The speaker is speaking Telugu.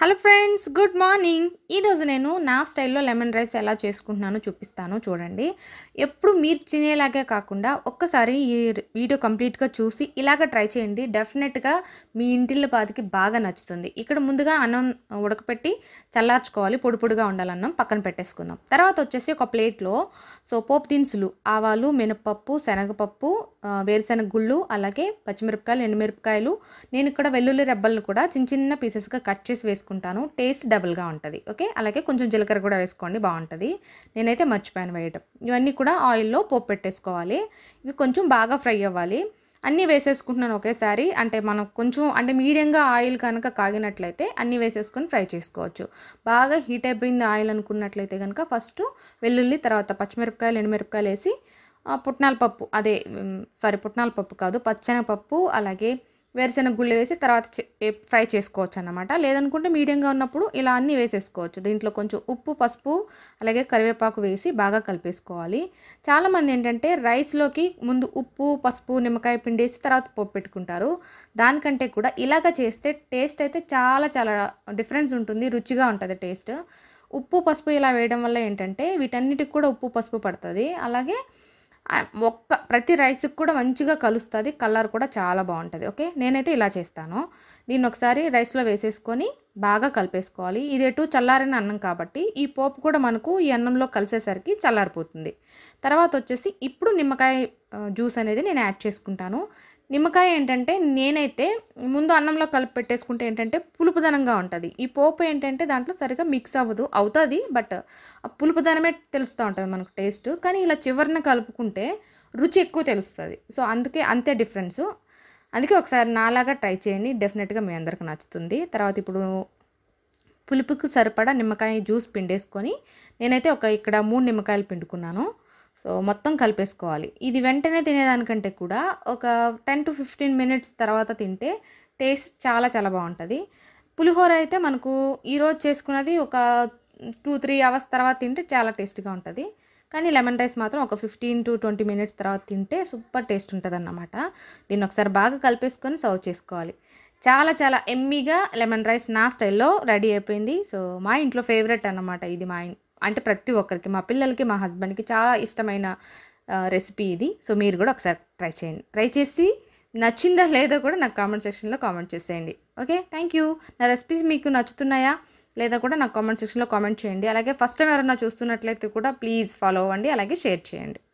హలో ఫ్రెండ్స్ గుడ్ మార్నింగ్ ఈరోజు నేను నా స్టైల్లో లెమన్ రైస్ ఎలా చేసుకుంటున్నానో చూపిస్తాను చూడండి ఎప్పుడు మీరు తినేలాగే కాకుండా ఒక్కసారి ఈ వీడియో కంప్లీట్గా చూసి ఇలాగ ట్రై చేయండి డెఫినెట్గా మీ ఇంటిల్ల పాదికి బాగా నచ్చుతుంది ఇక్కడ ముందుగా అన్నం ఉడకపెట్టి చల్లార్చుకోవాలి పొడి పొడిగా ఉండాలన్నం పక్కన పెట్టేసుకుందాం తర్వాత వచ్చేసి ఒక ప్లేట్లో సో పోపు దినుసులు ఆవాలు మినపప్పు శనగపప్పు వేరుశనగ గుళ్ళు అలాగే పచ్చిమిరపకాయలు ఎండుమిరపకాయలు నేను ఇక్కడ వెల్లుల్లి రెబ్బలను కూడా చిన్న చిన్న పీసెస్గా కట్ చేసి వేసుకుంటాను టేస్ట్ డబుల్గా ఉంటుంది ఓకే అలాగే కొంచెం జీలకర్ర కూడా వేసుకోండి బాగుంటుంది నేనైతే మర్చిపోయాను వేయడం ఇవన్నీ కూడా ఆయిల్లో పోపు పెట్టేసుకోవాలి ఇవి కొంచెం బాగా ఫ్రై అవ్వాలి అన్నీ వేసేసుకుంటున్నాను ఒకేసారి అంటే మనం కొంచెం అంటే మీడియంగా ఆయిల్ కనుక కాగినట్లయితే అన్నీ వేసేసుకొని ఫ్రై చేసుకోవచ్చు బాగా హీట్ అయిపోయింది ఆయిల్ అనుకున్నట్లయితే కనుక ఫస్ట్ వెల్లుల్లి తర్వాత పచ్చిమిరపకాయలు ఎండుమిరపకాయలు వేసి పుట్నాల పప్పు అదే సారీ పుట్నాల పప్పు కాదు పచ్చనపప్పు అలాగే వేరుశెనగ గుళ్ళు వేసి తర్వాత ఫ్రై చేసుకోవచ్చు అనమాట లేదనుకుంటే మీడియంగా ఉన్నప్పుడు ఇలా అన్నీ వేసేసుకోవచ్చు దీంట్లో కొంచెం ఉప్పు పసుపు అలాగే కరివేపాకు వేసి బాగా కలిపేసుకోవాలి చాలామంది ఏంటంటే రైస్లోకి ముందు ఉప్పు పసుపు నిమ్మకాయ పిండి వేసి తర్వాత పప్పు పెట్టుకుంటారు దానికంటే కూడా ఇలాగ చేస్తే టేస్ట్ అయితే చాలా చాలా డిఫరెన్స్ ఉంటుంది రుచిగా ఉంటుంది టేస్ట్ ఉప్పు పసుపు ఇలా వేయడం వల్ల ఏంటంటే వీటన్నిటికి కూడా ఉప్పు పసుపు పడుతుంది అలాగే ఒక్క ప్రతి రైస్కి కూడా మంచిగా కలుస్తుంది కలర్ కూడా చాలా బాగుంటుంది ఓకే నేనైతే ఇలా చేస్తాను దీన్ని ఒకసారి రైస్లో వేసేసుకొని బాగా కలిపేసుకోవాలి ఇది ఎటు చల్లారిన అన్నం కాబట్టి ఈ పోపు కూడా మనకు ఈ అన్నంలో కలిసేసరికి చల్లారిపోతుంది తర్వాత వచ్చేసి ఇప్పుడు నిమ్మకాయ జ్యూస్ అనేది నేను యాడ్ చేసుకుంటాను నిమ్మకాయ ఏంటంటే నేనైతే ముందు అన్నంలో కలిపి పెట్టేసుకుంటే ఏంటంటే పులుపుదనంగా ఉంటుంది ఈ పోపు ఏంటంటే దాంట్లో సరిగా మిక్స్ అవ్వదు అవుతుంది బట్ పులుపుదనమే తెలుస్తూ ఉంటుంది మనకు టేస్ట్ కానీ ఇలా చివరిన కలుపుకుంటే రుచి ఎక్కువ తెలుస్తుంది సో అందుకే అంతే డిఫరెన్స్ అందుకే ఒకసారి నాలాగా ట్రై చేయండి డెఫినెట్గా మీ అందరికి నచ్చుతుంది తర్వాత ఇప్పుడు పులుపుకు సరిపడా నిమ్మకాయ జ్యూస్ పిండేసుకొని నేనైతే ఒక ఇక్కడ మూడు నిమ్మకాయలు పిండుకున్నాను సో మొత్తం కలిపేసుకోవాలి ఇది వెంటనే తినేదానికంటే కూడా ఒక టెన్ టు ఫిఫ్టీన్ మినిట్స్ తర్వాత తింటే టేస్ట్ చాలా చాలా బాగుంటుంది పులిహోర అయితే మనకు ఈరోజు చేసుకున్నది ఒక టూ త్రీ అవర్స్ తర్వాత తింటే చాలా టేస్ట్గా ఉంటుంది కానీ లెమన్ రైస్ మాత్రం ఒక ఫిఫ్టీన్ టు ట్వంటీ మినిట్స్ తర్వాత తింటే సూపర్ టేస్ట్ ఉంటుంది అన్నమాట దీన్ని ఒకసారి బాగా కలిపేసుకొని సర్వ్ చేసుకోవాలి చాలా చాలా ఎమ్మీగా లెమన్ రైస్ నా స్టైల్లో రెడీ అయిపోయింది సో మా ఇంట్లో ఫేవరెట్ అన్నమాట ఇది మా అంటే ప్రతి ఒక్కరికి మా పిల్లలకి మా హస్బెండ్కి చాలా ఇష్టమైన రెసిపీ ఇది సో మీరు కూడా ఒకసారి ట్రై చేయండి ట్రై చేసి నచ్చిందా లేదో కూడా నాకు కామెంట్ సెక్షన్లో కామెంట్ చేసేయండి ఓకే థ్యాంక్ యూ నా రెసిపీస్ మీకు నచ్చుతున్నాయా లేదా కూడా నాకు కామెంట్ సెక్షన్లో కామెంట్ చేయండి అలాగే ఫస్ట్ టైం ఎవరైనా చూస్తున్నట్లయితే కూడా ప్లీజ్ ఫాలో అవ్వండి అలాగే షేర్ చేయండి